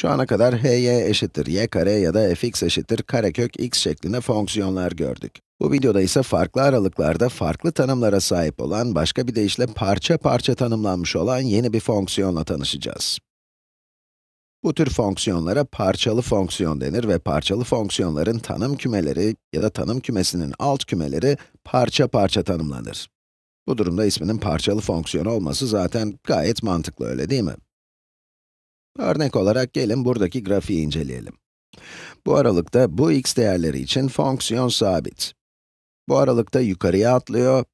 Şu ana kadar hy eşittir y kare ya da fx eşittir karekök x şeklinde fonksiyonlar gördük. Bu videoda ise farklı aralıklarda farklı tanımlara sahip olan, başka bir deyişle parça parça tanımlanmış olan yeni bir fonksiyonla tanışacağız. Bu tür fonksiyonlara parçalı fonksiyon denir ve parçalı fonksiyonların tanım kümeleri ya da tanım kümesinin alt kümeleri parça parça tanımlanır. Bu durumda isminin parçalı fonksiyon olması zaten gayet mantıklı öyle değil mi? Örnek olarak gelin buradaki grafiği inceleyelim. Bu aralıkta bu x değerleri için fonksiyon sabit. Bu aralıkta yukarıya atlıyor,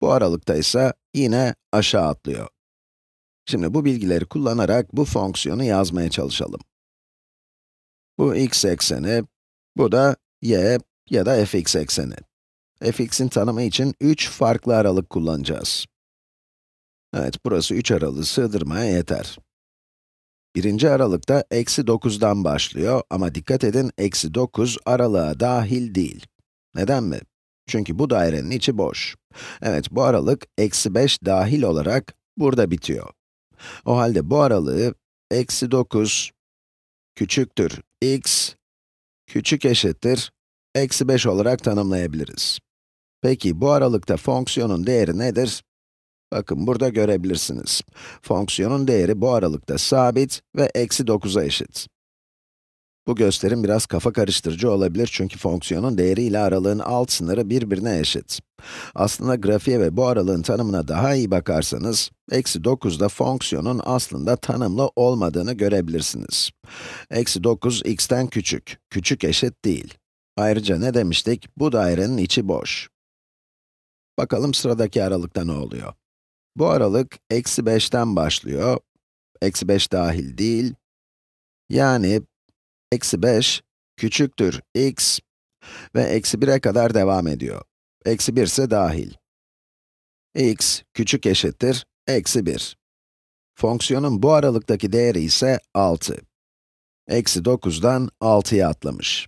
bu aralıkta ise yine aşağı atlıyor. Şimdi bu bilgileri kullanarak bu fonksiyonu yazmaya çalışalım. Bu x ekseni, bu da y ya da fx ekseni. fx'in tanımı için 3 farklı aralık kullanacağız. Evet, burası 3 aralığı sığdırmaya yeter. Birinci aralıkta eksi 9'dan başlıyor ama dikkat edin eksi 9 aralığa dahil değil. Neden mi? Çünkü bu dairenin içi boş. Evet, bu aralık eksi 5 dahil olarak burada bitiyor. O halde bu aralığı eksi 9 küçüktür x küçük eşittir eksi 5 olarak tanımlayabiliriz. Peki bu aralıkta fonksiyonun değeri nedir? Bakın burada görebilirsiniz. Fonksiyonun değeri bu aralıkta sabit ve eksi 9'a eşit. Bu gösterim biraz kafa karıştırıcı olabilir çünkü fonksiyonun değeri ile aralığın alt sınırı birbirine eşit. Aslında grafiğe ve bu aralığın tanımına daha iyi bakarsanız, eksi 9'da fonksiyonun aslında tanımlı olmadığını görebilirsiniz. Eksi 9, x'ten küçük, küçük eşit değil. Ayrıca ne demiştik? Bu dairenin içi boş. Bakalım sıradaki aralıkta ne oluyor? Bu aralık eksi 5'ten başlıyor. Eksi 5 dahil değil. Yani eksi 5 küçüktür x ve eksi 1'e kadar devam ediyor. Eksi 1 ise dahil. x küçük eşittir eksi 1. Fonksiyonun bu aralıktaki değeri ise 6. Eksi 9'dan 6'ya atlamış.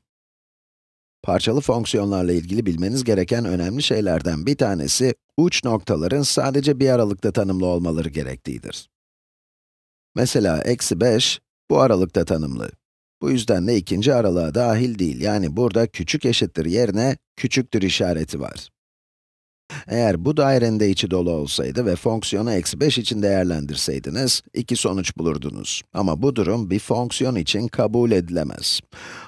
Parçalı fonksiyonlarla ilgili bilmeniz gereken önemli şeylerden bir tanesi, uç noktaların sadece bir aralıkta tanımlı olmaları gerektiğidir. Mesela eksi 5, bu aralıkta tanımlı. Bu yüzden de ikinci aralığa dahil değil, yani burada küçük eşittir yerine küçüktür işareti var. Eğer bu dairenin de içi dolu olsaydı ve fonksiyonu eksi 5 için değerlendirseydiniz, iki sonuç bulurdunuz. Ama bu durum bir fonksiyon için kabul edilemez.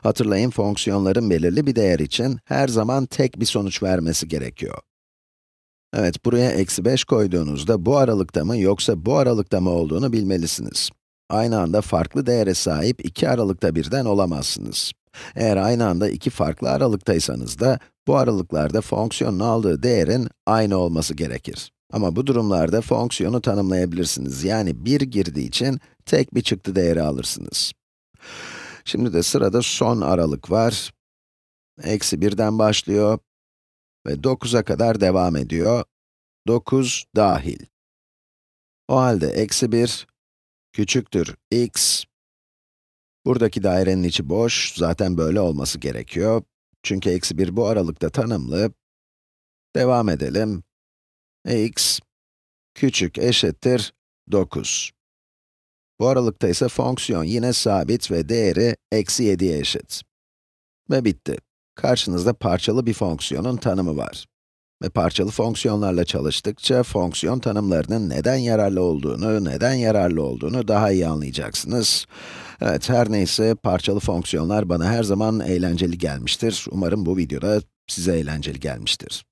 Hatırlayın, fonksiyonların belirli bir değer için her zaman tek bir sonuç vermesi gerekiyor. Evet, buraya eksi 5 koyduğunuzda bu aralıkta mı yoksa bu aralıkta mı olduğunu bilmelisiniz. Aynı anda farklı değere sahip iki aralıkta birden olamazsınız. Eğer aynı anda iki farklı aralıktaysanız da bu aralıklarda fonksiyonun aldığı değerin aynı olması gerekir. Ama bu durumlarda fonksiyonu tanımlayabilirsiniz. Yani 1 girdiği için tek bir çıktı değeri alırsınız. Şimdi de sırada son aralık var. Eksi 1'den başlıyor ve 9'a kadar devam ediyor. 9 dahil. O halde eksi 1 küçüktür x. Buradaki dairenin içi boş, zaten böyle olması gerekiyor. Çünkü eksi 1 bu aralıkta tanımlı. Devam edelim. x küçük eşittir 9. Bu aralıkta ise fonksiyon yine sabit ve değeri eksi 7'ye eşit. Ve bitti. Karşınızda parçalı bir fonksiyonun tanımı var. Ve parçalı fonksiyonlarla çalıştıkça fonksiyon tanımlarının neden yararlı olduğunu, neden yararlı olduğunu daha iyi anlayacaksınız. Evet, her neyse parçalı fonksiyonlar bana her zaman eğlenceli gelmiştir. Umarım bu videoda size eğlenceli gelmiştir.